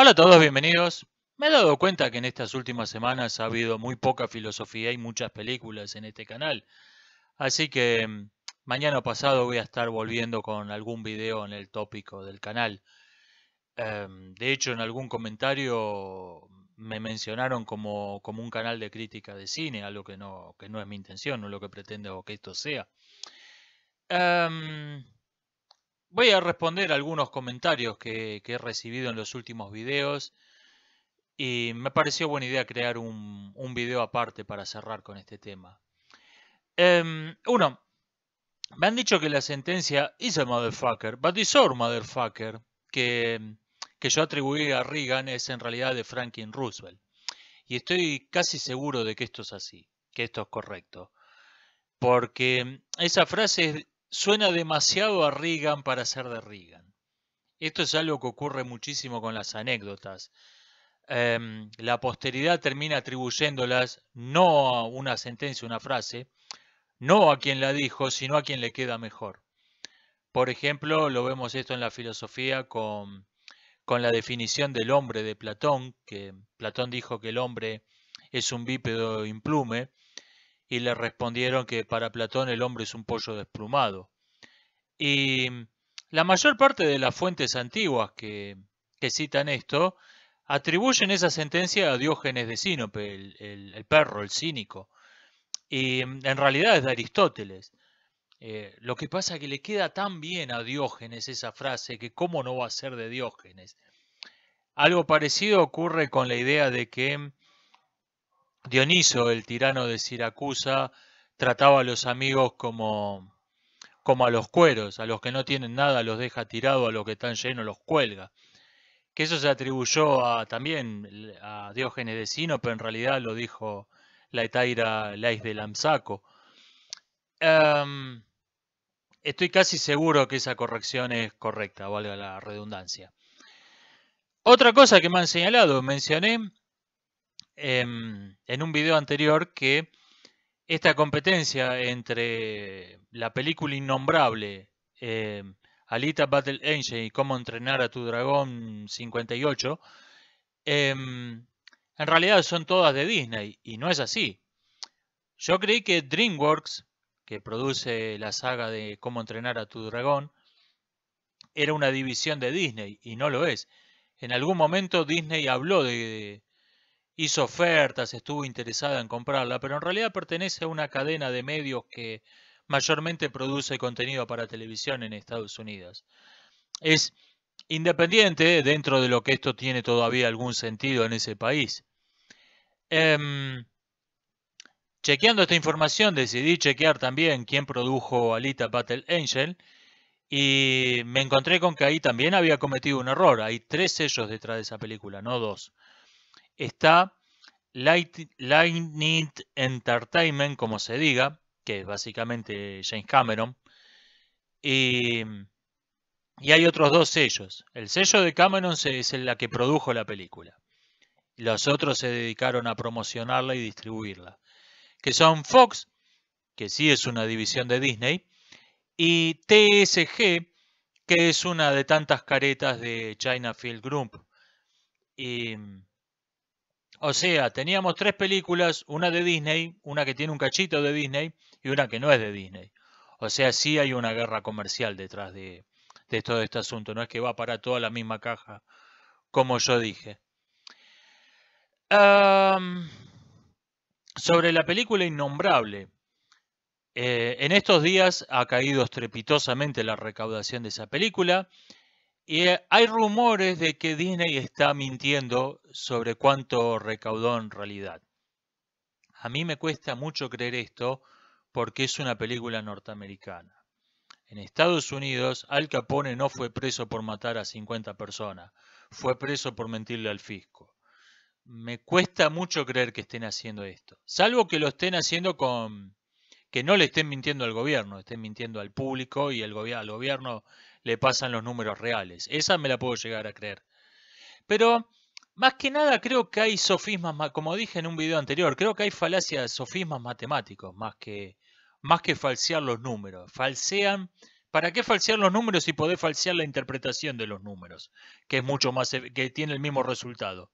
Hola a todos, bienvenidos. Me he dado cuenta que en estas últimas semanas ha habido muy poca filosofía y muchas películas en este canal. Así que mm, mañana pasado voy a estar volviendo con algún video en el tópico del canal. Em, de hecho, en algún comentario me mencionaron como, como, un canal de crítica de cine, algo que no, que no es mi intención, no lo que pretendo que esto sea. Eh... Voy a responder algunos comentarios que, he recibido en los últimos videos y me pareció buena idea crear un, video aparte para cerrar con este tema. Em, uno, me han dicho que la sentencia is a motherfucker, but is our motherfucker, que, que yo atribuí a Reagan es en realidad de Franklin Roosevelt. Y estoy casi seguro de que esto es así, que esto es correcto. Porque esa frase es suena demasiado a Reagan para ser de Reagan. Esto es algo que ocurre muchísimo con las anécdotas. Em, la posteridad termina atribuyéndolas no a una sentencia, una frase, no a quien la dijo, sino a quien le queda mejor. Por ejemplo, lo vemos esto en la filosofía con, con la definición del hombre de Platón, que Platón dijo que el hombre es un bípedo implume, y le respondieron que para Platón el hombre es un pollo desplumado. Y la mayor parte de las fuentes antiguas que, que citan esto atribuyen esa sentencia a Diógenes de Sinope, el, perro, el cínico. Y en realidad es de Aristóteles. Eh, lo que pasa es que le queda tan bien a Diógenes esa frase que cómo no va a ser de Diógenes. Algo parecido ocurre con la idea de que Dioniso, el tirano de Siracusa, trataba a los amigos como, a los cueros, a los que no tienen nada los deja tirado, a los que están llenos los cuelga. Que eso se atribuyó a, también a Diógenes de Sino, pero en realidad lo dijo la Etaira Lais de Lamsaco. Em, estoy casi seguro que esa corrección es correcta, valga la redundancia. Otra cosa que me han señalado, mencioné Em, en un video anterior que esta competencia entre la película innombrable em, Alita Battle Angel y cómo entrenar a tu dragón 58, em, en realidad son todas de Disney y no es así. Yo creí que DreamWorks, que produce la saga de cómo entrenar a tu dragón, era una división de Disney y no lo es. En algún momento Disney habló de, hizo ofertas, estuvo interesada en comprarla, pero en realidad pertenece a una cadena de medios que mayormente produce contenido para televisión en Estados Unidos. Es independiente dentro de lo que esto tiene todavía algún sentido en ese país. Em, chequeando esta información decidí chequear también quién produjo Alita Battle Angel y me encontré con que ahí también había cometido un error. Hay tres sellos detrás de esa película, no dos está Light, Lightning Entertainment, como se diga, que es básicamente James Cameron. Y, hay otros dos sellos. El sello de Cameron es la que produjo la película. Los otros se dedicaron a promocionarla y distribuirla. Que son Fox, que sí es una división de Disney, y TSG, que es una de tantas caretas de China Field Group. Y, o sea, teníamos tres películas, una de Disney, una que tiene un cachito de Disney y una que no es de Disney. O sea, sí hay una guerra comercial detrás de, todo este asunto. No es que va para toda la misma caja, como yo dije. sobre la película Innombrable. Eh, en estos días ha caído estrepitosamente la recaudación de esa película. Y eh, hay rumores de que Disney está mintiendo sobre cuánto recaudó en realidad. A mí me cuesta mucho creer esto porque es una película norteamericana. En Estados Unidos, Al Capone no fue preso por matar a 50 personas, fue preso por mentirle al fisco. Me cuesta mucho creer que estén haciendo esto, salvo que lo estén haciendo con que no le estén mintiendo al gobierno, estén mintiendo al público y al gobierno le pasan los números reales. Esa me la puedo llegar a creer. Pero más que nada creo que hay sofismas, como dije en un video anterior, creo que hay falacias sofismas matemáticos más que, más que falsear los números. Falsean, ¿para qué falsear los números si podés falsear la interpretación de los números? Que es mucho más, e-, que tiene el mismo resultado.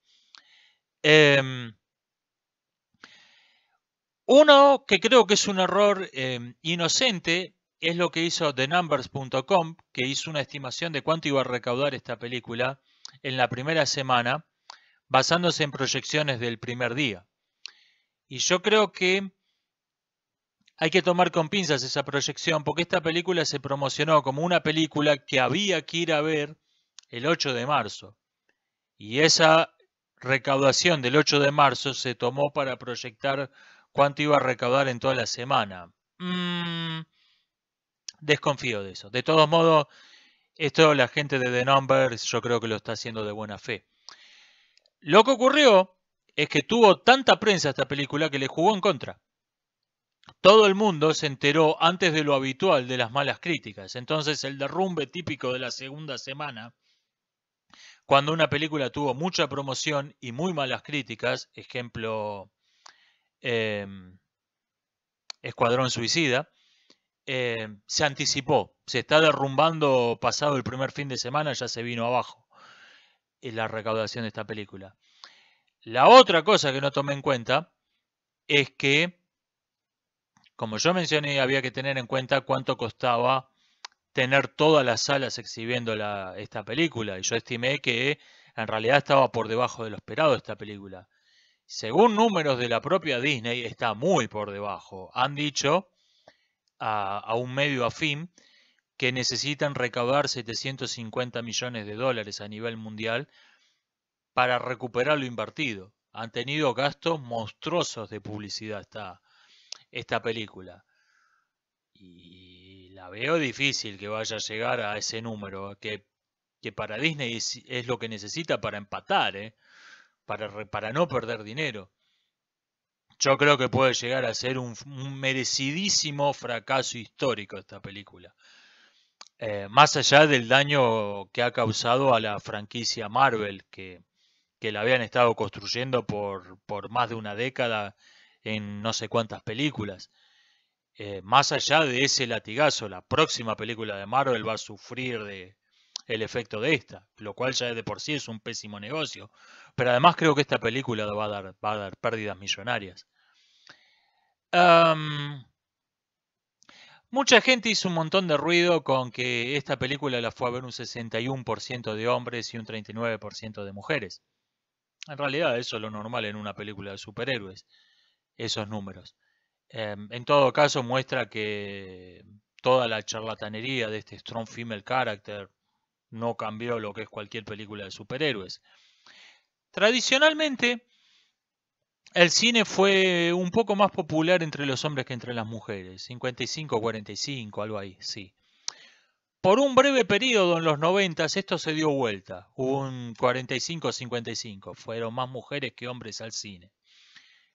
Em, uno que creo que es un error em, inocente es lo que hizo TheNumbers.com, que hizo una estimación de cuánto iba a recaudar esta película en la primera semana, basándose en proyecciones del primer día. Y yo creo que hay que tomar con pinzas esa proyección, porque esta película se promocionó como una película que había que ir a ver el 8 de marzo. Y esa recaudación del 8 de marzo se tomó para proyectar cuánto iba a recaudar en toda la semana. Mm, desconfío de eso. De todos modos, esto la gente de The Numbers yo creo que lo está haciendo de buena fe. Lo que ocurrió es que tuvo tanta prensa esta película que le jugó en contra. Todo el mundo se enteró antes de lo habitual de las malas críticas. Entonces el derrumbe típico de la segunda semana, cuando una película tuvo mucha promoción y muy malas críticas, ejemplo em, Escuadrón Suicida, eh, se anticipó, se está derrumbando pasado el primer fin de semana, ya se vino abajo en eh, la recaudación de esta película. La otra cosa que no tomé en cuenta es que, como yo mencioné, había que tener en cuenta cuánto costaba tener todas las salas exhibiendo esta película. Y yo estimé que en realidad estaba por debajo de lo esperado esta película. Según números de la propia Disney, está muy por debajo. Han dicho a, un medio afín que necesitan recabar 750 millones de dólares a nivel mundial para recuperar lo invertido. Han tenido gastos monstruosos de publicidad esta, esta película. Y la veo difícil que vaya a llegar a ese número, que, para Disney es, lo que necesita para empatar, ¿eh? para, para no perder dinero. Yo creo que puede llegar a ser un, merecidísimo fracaso histórico esta película. Eh, más allá del daño que ha causado a la franquicia Marvel, que, que la habían estado construyendo por, por, más de una década en no sé cuántas películas. Eh, más allá de ese latigazo, la próxima película de Marvel va a sufrir de el efecto de esta, lo cual ya de por sí es un pésimo negocio. Pero además creo que esta película va a dar, va a dar pérdidas millonarias. mucha gente hizo un montón de ruido con que esta película la fue a ver un 61% de hombres y un 39% de mujeres. En realidad eso es lo normal en una película de superhéroes, esos números. Em, en todo caso muestra que toda la charlatanería de este Strong Female Character no cambió lo que es cualquier película de superhéroes. Tradicionalmente, el cine fue un poco más popular entre los hombres que entre las mujeres, 55-45, algo ahí, sí. Por un breve periodo en los 90 esto se dio vuelta, un 45-55, fueron más mujeres que hombres al cine.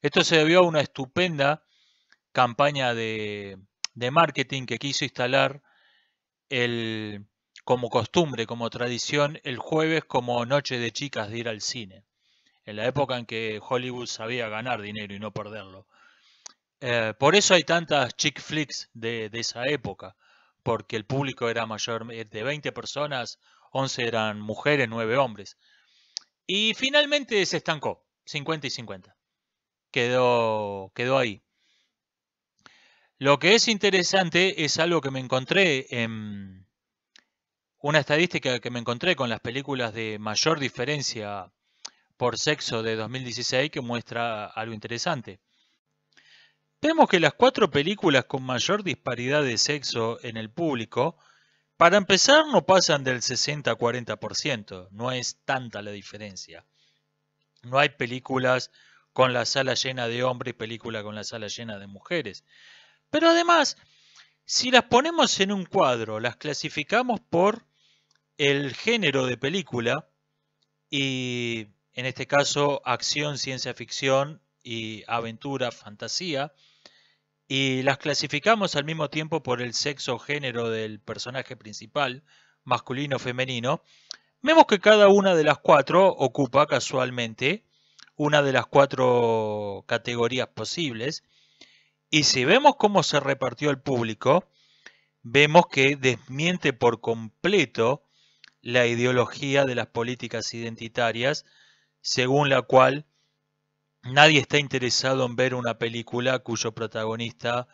Esto se debió a una estupenda campaña de, marketing que quiso instalar como costumbre, como tradición, el jueves como noche de chicas de ir al cine en la época en que Hollywood sabía ganar dinero y no perderlo. Eh, por eso hay tantas chick flicks de, esa época, porque el público era mayor eh, de 20 personas, 11 eran mujeres, 9 hombres. Y finalmente se estancó, 50 y 50. Quedó, quedó ahí. Lo que es interesante es algo que me encontré en una estadística que me encontré con las películas de mayor diferencia por sexo de 2016 que muestra algo interesante. Vemos que las cuatro películas con mayor disparidad de sexo en el público, para empezar, no pasan del 60 a 40%, no es tanta la diferencia. No hay películas con la sala llena de hombres y películas con la sala llena de mujeres. Pero además, si las ponemos en un cuadro, las clasificamos por el género de película y en este caso acción, ciencia ficción y aventura, fantasía, y las clasificamos al mismo tiempo por el sexo o género del personaje principal, masculino o femenino, vemos que cada una de las cuatro ocupa casualmente una de las cuatro categorías posibles, y si vemos cómo se repartió el público, vemos que desmiente por completo la ideología de las políticas identitarias según la cual nadie está interesado en ver una película cuyo protagonista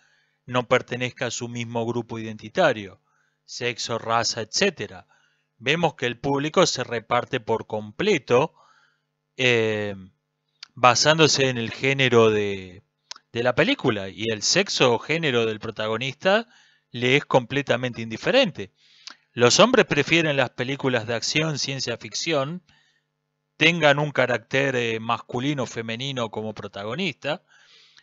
no pertenezca a su mismo grupo identitario, sexo, raza, etc. Vemos que el público se reparte por completo eh, basándose en el género de la película y el sexo o género del protagonista le es completamente indiferente. Los hombres prefieren las películas de acción, ciencia ficción, tengan un carácter eh, masculino o femenino como protagonista,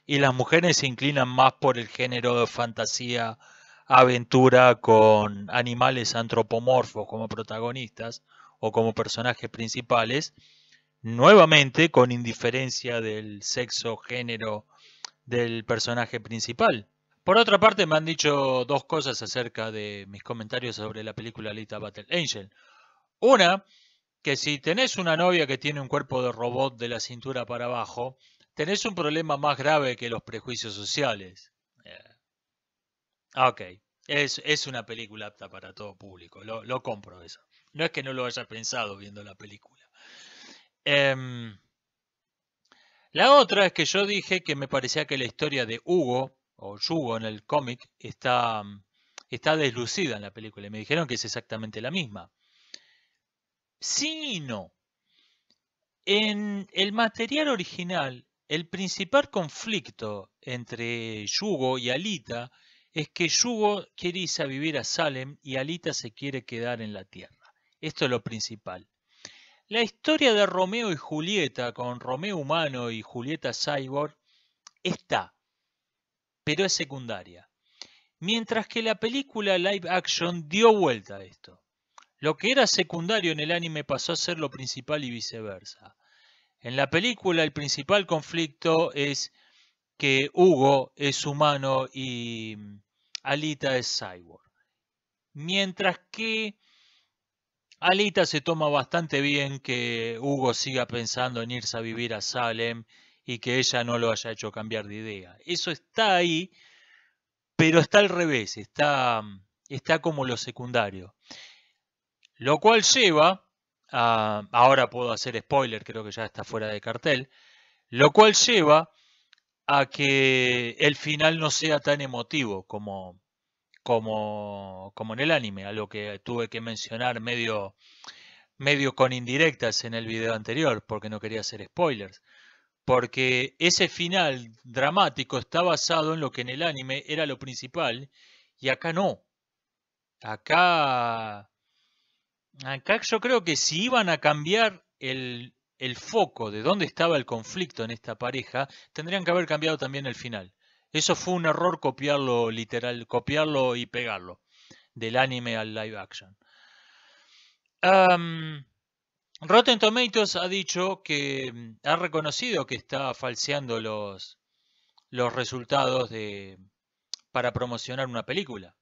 y las mujeres se inclinan más por el género de fantasía, aventura con animales antropomorfos como protagonistas o como personajes principales, nuevamente con indiferencia del sexo, género del personaje principal. Por otra parte, me han dicho dos cosas acerca de mis comentarios sobre la película Lita Battle Angel. Una que si tenés una novia que tiene un cuerpo de robot de la cintura para abajo, tenés un problema más grave que los prejuicios sociales. Eh. Ok, es, una película apta para todo público, lo, compro eso. No es que no lo haya pensado viendo la película. Em, la otra es que yo dije que me parecía que la historia de Hugo, o Yugo en el cómic, está, está deslucida en la película. Y me dijeron que es exactamente la misma. Sí y no. En el material original, el principal conflicto entre Yugo y Alita es que Yugo quiere irse a vivir a Salem y Alita se quiere quedar en la Tierra. Esto es lo principal. La historia de Romeo y Julieta con Romeo humano y Julieta cyborg está, pero es secundaria. Mientras que la película live action dio vuelta a esto. Lo que era secundario en el anime pasó a ser lo principal y viceversa. En la película el principal conflicto es que Hugo es humano y mm, Alita es cyborg. Mientras que Alita se toma bastante bien que Hugo siga pensando en irse a vivir a Salem y que ella no lo haya hecho cambiar de idea. Eso está ahí, pero está al revés, está, mm, está como lo secundario. Lo cual lleva a, ahora puedo hacer spoiler, creo que ya está fuera de cartel, lo cual lleva a que el final no sea tan emotivo como, como, como en el anime, a lo que tuve que mencionar medio, medio con indirectas en el video anterior, porque no quería hacer spoilers. Porque ese final dramático está basado en lo que en el anime era lo principal y acá no. Acá Acá yo creo que si iban a cambiar el, foco de dónde estaba el conflicto en esta pareja, tendrían que haber cambiado también el final. Eso fue un error copiarlo literal, copiarlo y pegarlo del anime al live action. Rotten Tomatoes ha dicho que ha reconocido que está falseando los, los resultados de, para promocionar una película.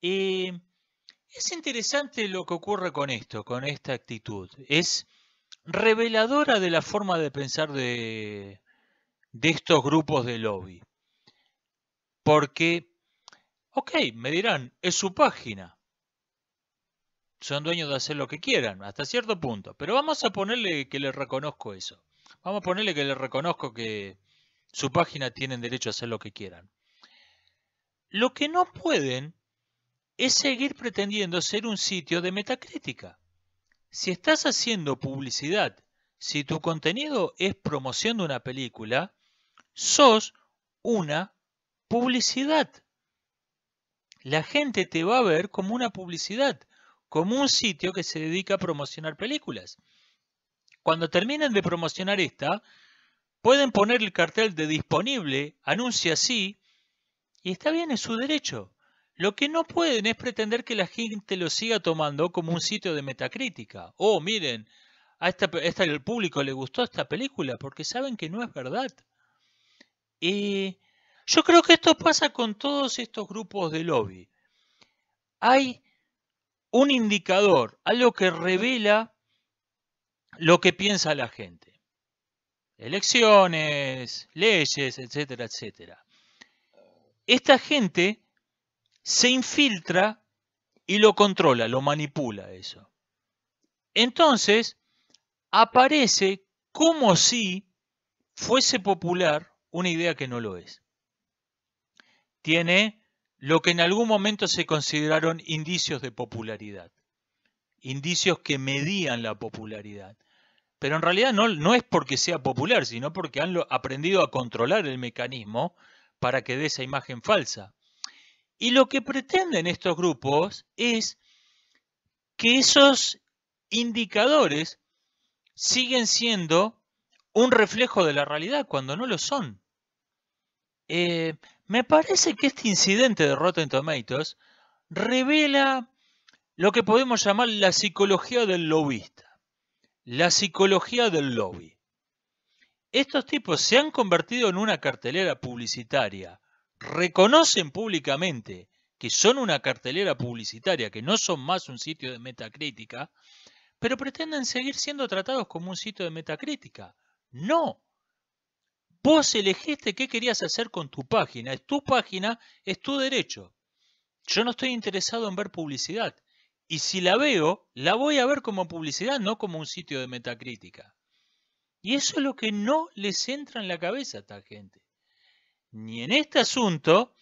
Y es interesante lo que ocurre con esto, con esta actitud. Es reveladora de la forma de pensar de, de estos grupos de lobby. Porque, ok, me dirán, es su página. Son dueños de hacer lo que quieran, hasta cierto punto. Pero vamos a ponerle que les reconozco eso. Vamos a ponerle que les reconozco que su página tienen derecho a hacer lo que quieran. Lo que no pueden es seguir pretendiendo ser un sitio de metacrítica. Si estás haciendo publicidad, si tu contenido es promoción de una película, sos una publicidad. La gente te va a ver como una publicidad, como un sitio que se dedica a promocionar películas. Cuando terminen de promocionar esta, pueden poner el cartel de disponible, anuncia sí y está bien, en su derecho. Lo que no pueden es pretender que la gente lo siga tomando como un sitio de metacrítica. Oh, miren, a el público le gustó esta película porque saben que no es verdad. Y yo creo que esto pasa con todos estos grupos de lobby. Hay un indicador, algo que revela lo que piensa la gente. Elecciones, leyes, etcétera, etcétera. Esta gente se infiltra y lo controla, lo manipula eso. Entonces, aparece como si fuese popular una idea que no lo es. Tiene lo que en algún momento se consideraron indicios de popularidad, indicios que medían la popularidad. Pero en realidad no, no es porque sea popular, sino porque han aprendido a controlar el mecanismo para que dé esa imagen falsa. Y lo que pretenden estos grupos es que esos indicadores siguen siendo un reflejo de la realidad cuando no lo son. Eh, me parece que este incidente de Rotten Tomatoes revela lo que podemos llamar la psicología del lobbyista, la psicología del lobby. Estos tipos se han convertido en una cartelera publicitaria reconocen públicamente que son una cartelera publicitaria, que no son más un sitio de metacrítica, pero pretenden seguir siendo tratados como un sitio de metacrítica. No. Vos elegiste qué querías hacer con tu página. Es tu página, es tu derecho. Yo no estoy interesado en ver publicidad. Y si la veo, la voy a ver como publicidad, no como un sitio de metacrítica. Y eso es lo que no les entra en la cabeza a esta gente ni en este asunto,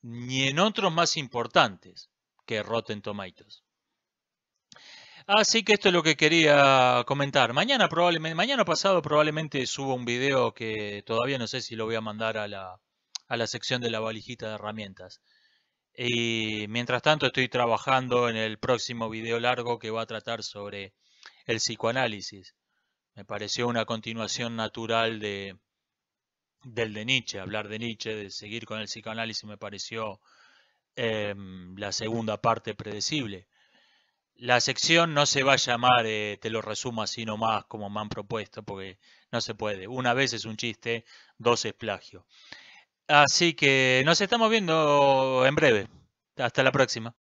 ni en otros más importantes que roten Tomatoes. Así que esto es lo que quería comentar. Mañana pasado probablemente subo un video que todavía no sé si lo voy a mandar a la, a la sección de la valijita de herramientas. Y mientras tanto estoy trabajando en el próximo video largo que va a tratar sobre el psicoanálisis. Me pareció una continuación natural de, del de Nietzsche, hablar de Nietzsche, de seguir con el psicoanálisis me pareció em, la segunda parte predecible. La sección no se va a llamar eh, te lo resumo así nomás como me han propuesto porque no se puede. Una vez es un chiste, dos es plagio. Así que nos estamos viendo en breve. Hasta la próxima.